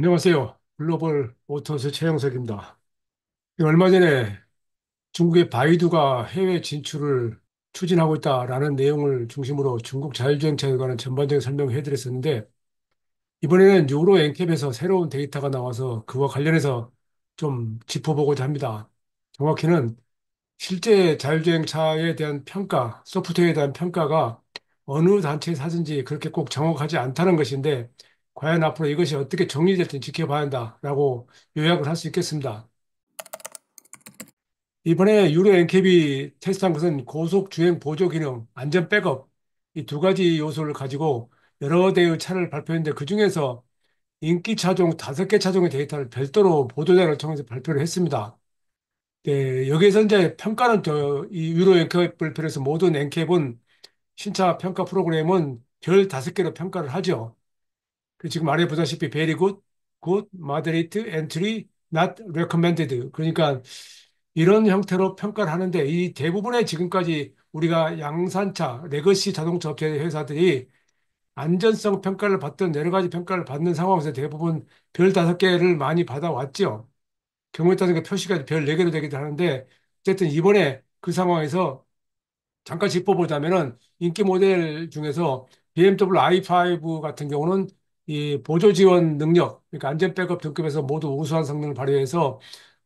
안녕하세요. 글로벌 오토스 최영석입니다. 얼마 전에 중국의 바이두가 해외 진출을 추진하고 있다라는 내용을 중심으로 중국 자율주행차에 관한 전반적인 설명을 해드렸었는데, 이번에는 유로 엔캡에서 새로운 데이터가 나와서 그와 관련해서 좀 짚어보고자 합니다. 정확히는 실제 자율주행차에 대한 평가, 소프트웨어에 대한 평가가 어느 단체에사든지 그렇게 꼭 정확하지 않다는 것인데, 과연 앞으로 이것이 어떻게 정리될지 지켜봐야 한다라고 요약을 할 수 있겠습니다. 이번에 유로 NKB 테스트한 것은 고속 주행 보조 기능, 안전 백업 이 두 가지 요소를 가지고 여러 대의 차를 발표했는데 그 중에서 인기 차종 다섯 개 차종의 데이터를 별도로 보도자료를 통해서 발표를 했습니다. 네, 여기에서 이제 평가는 저, 이 유로 n k b 비롯해서 모든 n k 은 신차 평가 프로그램은 별 다섯 개로 평가를 하죠. 그 지금 말해 보다시피 very good, good, moderate, entry, not recommended. 그러니까 이런 형태로 평가를 하는데 이 대부분의 지금까지 우리가 양산차, 레거시 자동차 업체 회사들이 안전성 평가를 받던 여러 가지 평가를 받는 상황에서 대부분 별 다섯 개를 많이 받아왔죠. 경우에 따라서 표시가 별 네 개로 되기도 하는데 어쨌든 이번에 그 상황에서 잠깐 짚어보자면은 인기 모델 중에서 BMW i5 같은 경우는 이 보조 지원 능력, 그러니까 안전 백업 등급에서 모두 우수한 성능을 발휘해서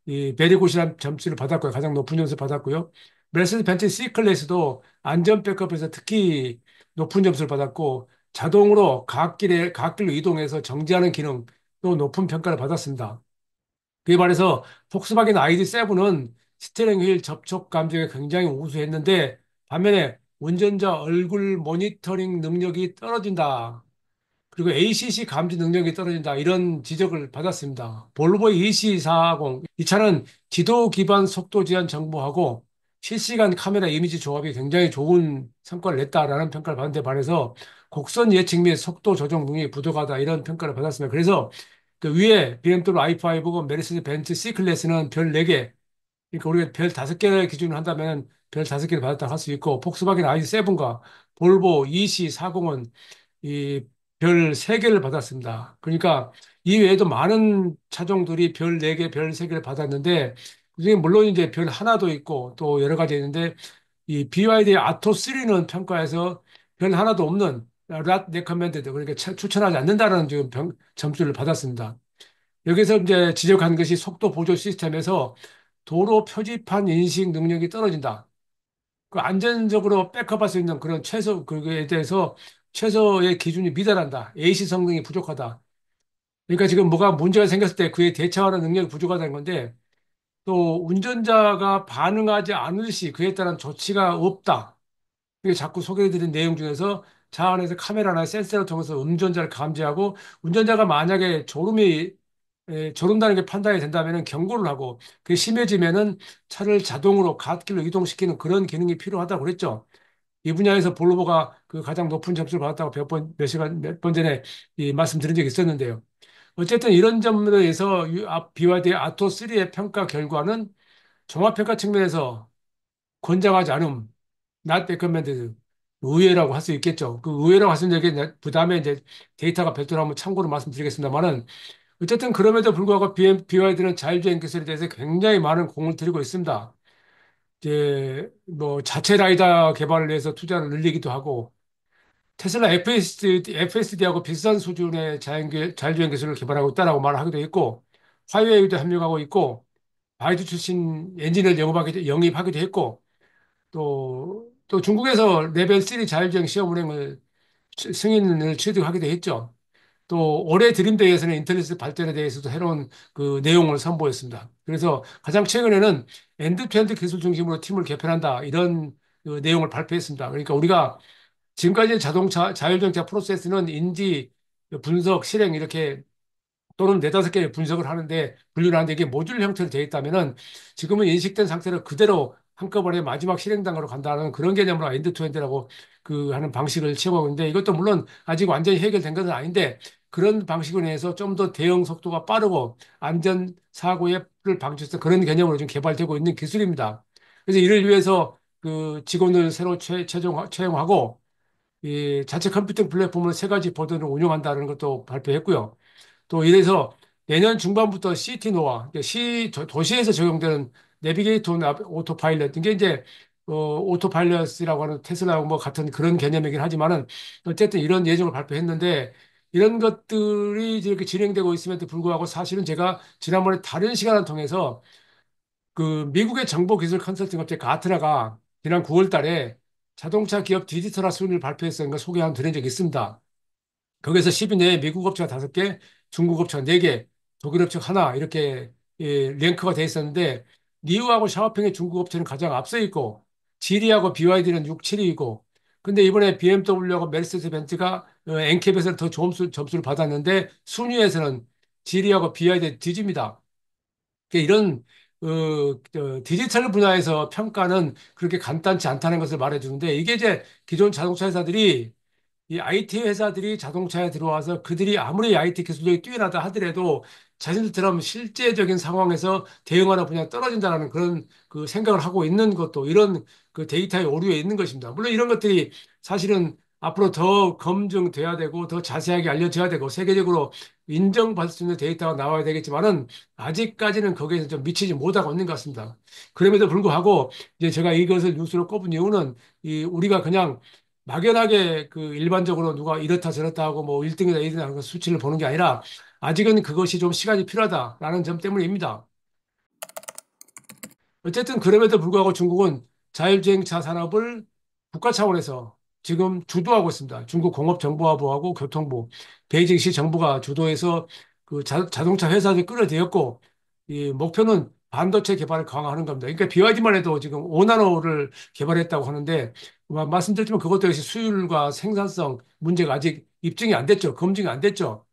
이 베리굿이라는 점수를 받았고요. 가장 높은 점수를 받았고요. 메르세스 벤츠 C 클래스도 안전 백업에서 특히 높은 점수를 받았고 자동으로 가길에가길로 이동해서 정지하는 기능도 높은 평가를 받았습니다. 그에 반해서 폭스바겐 ID7은 스티링 휠 접촉 감지가 굉장히 우수했는데 반면에 운전자 얼굴 모니터링 능력이 떨어진다. 그리고 ACC 감지 능력이 떨어진다 이런 지적을 받았습니다. 볼보 EC40 이 차는 지도 기반 속도 제한 정보하고 실시간 카메라 이미지 조합이 굉장히 좋은 성과를 냈다라는 평가를 받는데 반해서 곡선 예측 및 속도 조정 등이 부족하다 이런 평가를 받았습니다. 그래서 그 위에 BMW i5, 메르세스 벤츠 C 클래스는 별 4개, 그러니까 우리가 별 5개를 기준으로 한다면 별 5개를 받았다 할 수 있고 폭스바겐 i7과 볼보 EC40은 이 13개를 받았습니다. 그러니까 이 외에도 많은 차종들이 별 4개, 별 3개를 받았는데 그중에 물론 이제 별 하나도 있고 또 여러 가지 있는데 이 b y d 아토3는 평가에서 별 하나도 없는 랏 레커멘데드 그러니까 추천하지 않는다는 지금 병, 점수를 받았습니다. 여기서 이제 지적한 것이 속도 보조 시스템에서 도로 표지판 인식 능력이 떨어진다. 그 안전적으로 백업할 수 있는 그런 최소 그거에 대해서 최소의 기준이 미달한다. AC 성능이 부족하다. 그러니까 지금 뭐가 문제가 생겼을 때 그에 대처하는 능력이 부족하다는 건데 또 운전자가 반응하지 않을 시 그에 따른 조치가 없다. 이게 자꾸 소개해드린 내용 중에서 차 안에서 카메라나 센서를 통해서 운전자를 감지하고 운전자가 만약에 졸음이 에, 졸음다는 게 판단이 된다면 경고를 하고 그게 심해지면은 차를 자동으로 갓길로 이동시키는 그런 기능이 필요하다고 그랬죠. 이 분야에서 볼로보가그 가장 높은 점수를 받았다고 몇 번, 몇 시간, 몇 번 전에 이 말씀드린 적이 있었는데요. 어쨌든 이런 점에 의해서 아, BYD의 아토3의 평가 결과는 종합평가 측면에서 권장하지 않음, not recommended, 의외라고 할 수 있겠죠. 그 의외라고 할 수 있는 게 부담에 그 이제 데이터가 별도로 한번 참고로 말씀드리겠습니다만은 어쨌든 그럼에도 불구하고 BYD는 자율주행 기술에 대해서 굉장히 많은 공을 들이고 있습니다. 이제 뭐 자체 라이다 개발을 위해서 투자를 늘리기도 하고 테슬라 FSD, FSD하고 비슷한 수준의 자율, 자율주행 기술을 개발하고 있다라고 말을 하기도 했고 화웨이도 합류하고 있고 바이두 출신 엔진을 영업하기도, 영입하기도 했고 또, 또 중국에서 레벨 3 자율주행 시험 운행을 승인을 취득하기도 했죠. 또 올해 드림데이에서는 인터넷 발전에 대해서도 해로운 그 내용을 선보였습니다. 그래서 가장 최근에는 엔드투엔드 기술 중심으로 팀을 개편한다 이런 그 내용을 발표했습니다. 그러니까 우리가 지금까지 자동차 자율주행차 프로세스는 인지 분석 실행 이렇게 또는 네다섯 개의 분석을 하는데 분류를 하는데 이게 모듈 형태로 되어 있다면은 지금은 인식된 상태를 그대로 한꺼번에 마지막 실행단계로 간다는 그런 개념으로 엔드 투 엔드라고 그 하는 방식을 채하고 있는데 이것도 물론 아직 완전히 해결된 것은 아닌데 그런 방식으로 해서 좀 더 대응 속도가 빠르고 안전 사고를 방지해서 그런 개념으로 지금 개발되고 있는 기술입니다. 그래서 이를 위해서 그 직원을 새로 채, 채용, 채용하고 이 자체 컴퓨팅 플랫폼을 세 가지 버전을 운영한다는 것도 발표했고요. 또 이래서 내년 중반부터 시티노와 시 도시에서 적용되는 내비게이터온 오토파일럿 이게 이제 어, 오토파일럿이라고 하는 테슬라하고 뭐 같은 그런 개념이긴 하지만은 어쨌든 이런 예정을 발표했는데 이런 것들이 이렇게 진행되고 있음에도 불구하고 사실은 제가 지난번에 다른 시간을 통해서 그 미국의 정보 기술 컨설팅 업체 가트나가 지난 9월 달에 자동차 기업 디지털화 수준을 발표했었는 걸 소개 한번 드린 적이 있습니다. 거기서 10위 내에 미국 업체가 5개, 중국 업체가 4개, 독일 업체가 하나 이렇게 예, 랭크가 돼 있었는데 니우하고 샤오핑의 중국 업체는 가장 앞서 있고 지리하고 BYD는 6, 7위이고 근데 이번에 BMW하고 메르세스 벤츠가 어, 엔캡에서더 점수, 점수를 받았는데 순위에서는 지리하고 BYD 뒤집니다. 그러니까 이런 어, 어, 디지털 분야에서 평가는 그렇게 간단치 않다는 것을 말해주는데 이게 이제 기존 자동차 회사들이 이 IT 회사들이 자동차에 들어와서 그들이 아무리 IT 기술력이 뛰어나다 하더라도 자신들처럼 실제적인 상황에서 대응하다 그냥 떨어진다라는 그런 그 생각을 하고 있는 것도 이런 그 데이터의 오류에 있는 것입니다. 물론 이런 것들이 사실은 앞으로 더 검증돼야 되고 더 자세하게 알려져야 되고 세계적으로 인정받을 수 있는 데이터가 나와야 되겠지만은 아직까지는 거기에서 좀 미치지 못하고 있는 것 같습니다. 그럼에도 불구하고 이제 제가 이것을 뉴스로 꼽은 이유는 이 우리가 그냥 막연하게 그 일반적으로 누가 이렇다 저렇다 하고 뭐 1등이다 2등이다 하는 수치를 보는 게 아니라 아직은 그것이 좀 시간이 필요하다라는 점 때문입니다. 어쨌든 그럼에도 불구하고 중국은 자율주행차 산업을 국가 차원에서 지금 주도하고 있습니다. 중국 공업정보화부하고 교통부, 베이징시 정부가 주도해서 그 자, 동차 회사들 끌어들였고, 이 목표는 반도체 개발을 강화하는 겁니다. 그러니까 BYD만 해도 지금 5나노를 개발했다고 하는데, 말씀드렸지만 그것도 역시 수율과 생산성 문제가 아직 입증이 안 됐죠. 검증이 안 됐죠.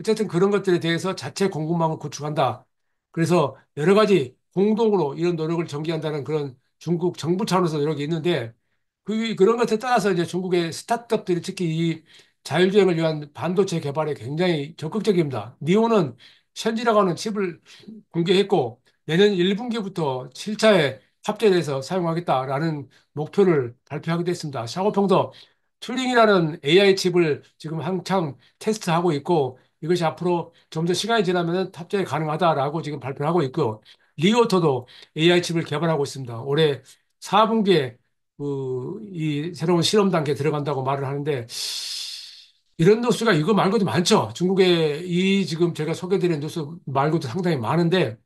어쨌든 그런 것들에 대해서 자체 공급망을 구축한다. 그래서 여러 가지 공동으로 이런 노력을 전개한다는 그런 중국 정부 차원에서 노력이 있는데 그 그런 것에 따라서 이제 중국의 스타트업들이 특히 이 자율주행을 위한 반도체 개발에 굉장히 적극적입니다. 니오는 셴지라고 하는 칩을 공개했고 내년 1분기부터 7차에 탑재돼서 사용하겠다라는 목표를 발표하기도 했습니다. 샤오펑도 튜링이라는 AI 칩을 지금 한창 테스트하고 있고 이것이 앞으로 좀 더 시간이 지나면 탑재가 가능하다라고 지금 발표를 하고 있고 리오터도 AI 칩을 개발하고 있습니다. 올해 4분기에 그, 어, 이 새로운 실험 단계에 들어간다고 말을 하는데 이런 뉴스가 이거 말고도 많죠. 중국에 이 지금 제가 소개드린 뉴스 말고도 상당히 많은데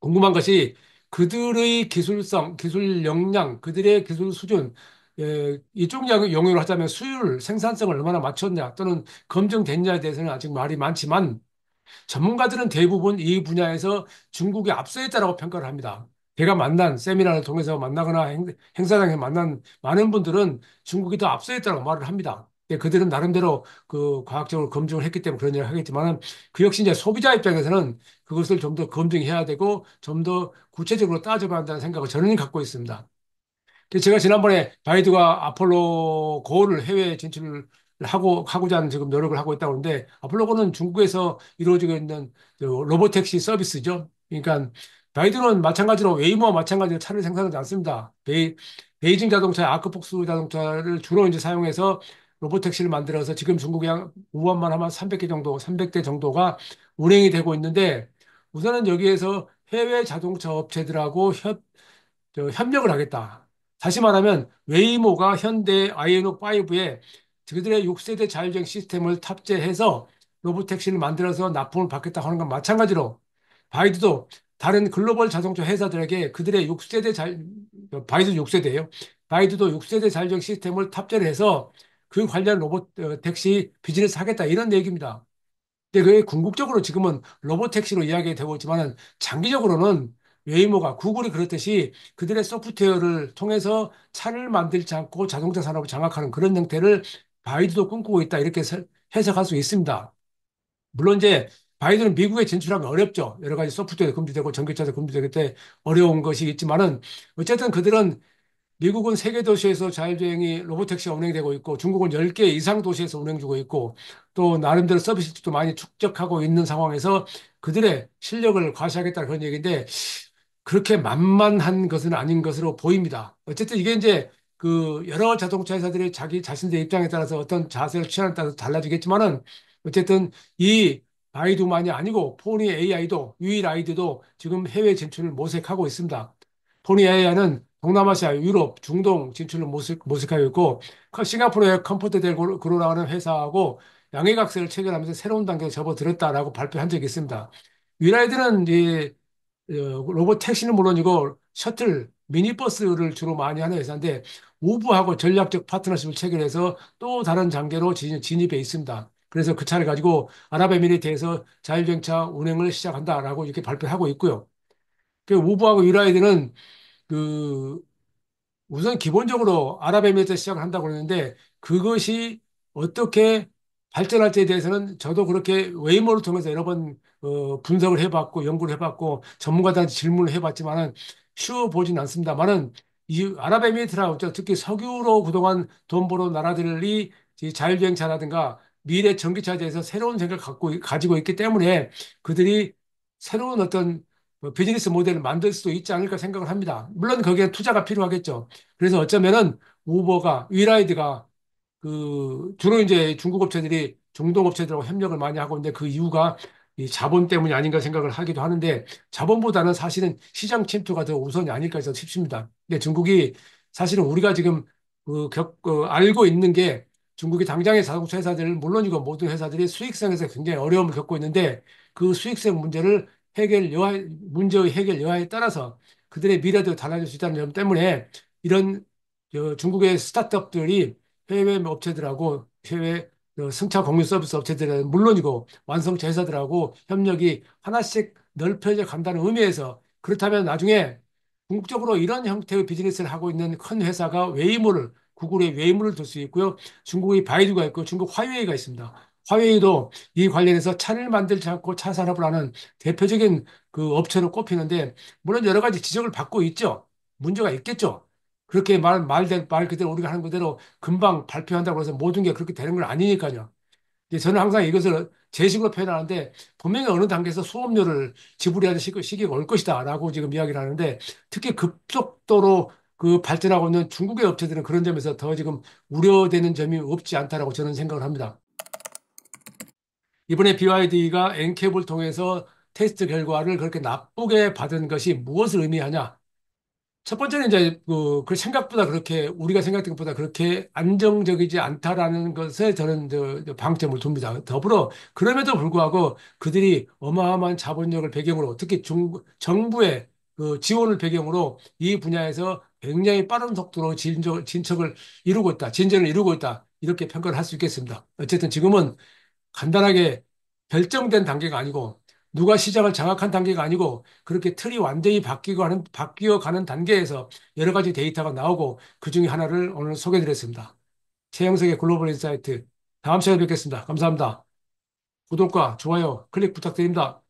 궁금한 것이 그들의 기술성, 기술 역량, 그들의 기술 수준, 예, 이쪽 약을 용어 하자면 수율, 생산성을 얼마나 맞췄냐 또는 검증됐냐에 대해서는 아직 말이 많지만 전문가들은 대부분 이 분야에서 중국에 앞서 있다라고 평가를 합니다. 제가 만난 세미나를 통해서 만나거나 행, 사장에 만난 많은 분들은 중국이 더 앞서 있다고 말을 합니다. 예, 그들은 나름대로 그 과학적으로 검증을 했기 때문에 그런 일을 하겠지만 그 역시 이제 소비자 입장에서는 그것을 좀 더 검증해야 되고 좀 더 구체적으로 따져봐야 한다는 생각을 저는 갖고 있습니다. 그 제가 지난번에 바이두가 아폴로 고를 해외 진출을 하고, 하고자 하는 지금 노력을 하고 있다고 하는데, 아폴로고는 중국에서 이루어지고 있는 그 로보택시 서비스죠. 그러니까 바이두는 마찬가지로 웨이모와 마찬가지로 차를 생산하지 않습니다. 베이, 베이징 자동차, 아크폭스 자동차를 주로 이제 사용해서 로보택시를 만들어서 지금 중국에 우한만 하면 300개 정도, 300대 정도가 운행이 되고 있는데, 우선은 여기에서 해외 자동차 업체들하고 협, 협력을 하겠다. 다시 말하면 웨이모가 현대 INO5에 그들의 6세대 자율주행 시스템을 탑재해서 로보택시를 만들어서 납품을 받겠다 하는 건 마찬가지로 바이드도 다른 글로벌 자동차 회사들에게 그들의 6세대 자율 바이드 6세대예요. 바이드도 6세대 자율주행 시스템을 탑재를 해서 그 관련 로봇 어, 택시 비즈니스 하겠다 이런 얘기입니다. 근데 그게 궁극적으로 지금은 로봇 택시로 이야기되고 있지만은 장기적으로는 웨이모가 구글이 그렇듯이 그들의 소프트웨어를 통해서 차를 만들지 않고 자동차 산업을 장악하는 그런 형태를 바이든도 꿈꾸고 있다 이렇게 해석할 수 있습니다. 물론 이제 바이든은 미국에 진출하기 어렵죠. 여러 가지 소프트웨어 금지되고 전기차도 금지되기 때문에 어려운 것이 있지만은 어쨌든 그들은 미국은 세계 도시에서 자율주행이 로보택시가 운행되고 있고 중국은 1 0개 이상 도시에서 운행 중고 있고 또 나름대로 서비스도 많이 축적하고 있는 상황에서 그들의 실력을 과시하겠다는 그런 얘기인데 그렇게 만만한 것은 아닌 것으로 보입니다. 어쨌든 이게 이제 그 여러 자동차 회사들이 자기 자신들의 입장에 따라서 어떤 자세를 취하는 따라서 달라지겠지만은 어쨌든 이 바이두만이 아니고 포니 AI도 유일아이디도 e 지금 해외 진출을 모색하고 있습니다. 포니 AI는 동남아시아, 유럽, 중동 진출을 모색, 모색하고 있고 싱가포르의 컴포트 델 그로라는 회사하고 양해각서를 체결하면서 새로운 단계에 접어들었다라고 발표한 적이 있습니다. 유일아이디는이 어, 로봇 택시는 물론이고 셔틀, 미니버스를 주로 많이 하는 회사인데 우부하고 전략적 파트너십을 체결해서 또 다른 단계로 진입해 있습니다. 그래서 그 차를 가지고 아랍에미리트에서 자율주행차 운행을 시작한다라고 이렇게 발표하고 있고요. 그 우부하고 유라이드는 그 우선 기본적으로 아랍에미리트에서 시작을 한다고 그러는데 그것이 어떻게 발전할 때에 대해서는 저도 그렇게 웨이모를 통해서 여러 번 어, 분석을 해봤고 연구를 해봤고 전문가들한테 질문을 해봤지만은 쉬워 보진 않습니다만은 이 아랍에미리트라 고 특히 석유로 그동안 돈 벌어 나라들이 자율주행차라든가 미래 전기차에 대해서 새로운 생각을 갖고 가지고 있기 때문에 그들이 새로운 어떤 뭐 비즈니스 모델을 만들 수도 있지 않을까 생각을 합니다. 물론 거기에 투자가 필요하겠죠. 그래서 어쩌면은 우버가 위라이드가 그 주로 이제 중국 업체들이 중동 업체들하고 협력을 많이 하고 있는데 그 이유가 이 자본 때문이 아닌가 생각을 하기도 하는데 자본보다는 사실은 시장 침투가 더 우선이 아닐까 해서 싶습니다. 근데 중국이 사실은 우리가 지금 그 겪, 그 알고 있는 게 중국이 당장의 자동차 회사들, 물론이고 모든 회사들이 수익성에서 굉장히 어려움을 겪고 있는데 그 수익성 문제를 해결 여하, 문제의 해결 여하에 따라서 그들의 미래도 달라질 수 있다는 점 때문에 이런 중국의 스타트업들이 해외 업체들하고 해외 어, 승차 공유 서비스 업체들은 물론이고 완성제사들하고 협력이 하나씩 넓혀져 간다는 의미에서 그렇다면 나중에 궁극적으로 이런 형태의 비즈니스를 하고 있는 큰 회사가 웨이모를 구글의 웨이모를 둘 수 있고요. 중국의 바이두가 있고 중국 화웨이가 있습니다. 화웨이도 이 관련해서 차를 만들지 않고 차 산업을 하는 대표적인 그 업체로 꼽히는데 물론 여러 가지 지적을 받고 있죠. 문제가 있겠죠. 그렇게 말, 말, 말 그대로 우리가 하는 그대로 금방 발표한다고 해서 모든 게 그렇게 되는 건 아니니까요. 저는 항상 이것을 제 식으로 표현하는데 분명히 어느 단계에서 수업료를 지불해야 될 시기가 올 것이다라고 지금 이야기를 하는데 특히 급속도로 그 발전하고 있는 중국의 업체들은 그런 점에서 더 지금 우려되는 점이 없지 않다라고 저는 생각을 합니다. 이번에 BYD가 엔캡을 통해서 테스트 결과를 그렇게 나쁘게 받은 것이 무엇을 의미하냐? 첫 번째는 이제 그, 생각보다 그렇게 우리가 생각했던 것보다 그렇게 안정적이지 않다라는 것에 저는 저, 저 방점을 둡니다. 더불어 그럼에도 불구하고 그들이 어마어마한 자본력을 배경으로 특히 중, 정부의 그 지원을 배경으로 이 분야에서 굉장히 빠른 속도로 진적, 진척을 이루고 있다, 진전을 이루고 있다 이렇게 평가를 할 수 있겠습니다. 어쨌든 지금은 간단하게 결정된 단계가 아니고 누가 시작을 장악한 단계가 아니고 그렇게 틀이 완전히 바뀌고 하는, 바뀌어 가는 단계에서 여러 가지 데이터가 나오고 그 중에 하나를 오늘 소개해 드렸습니다. 최영석의 글로벌 인사이트. 다음 시간에 뵙겠습니다. 감사합니다. 구독과 좋아요, 클릭 부탁드립니다.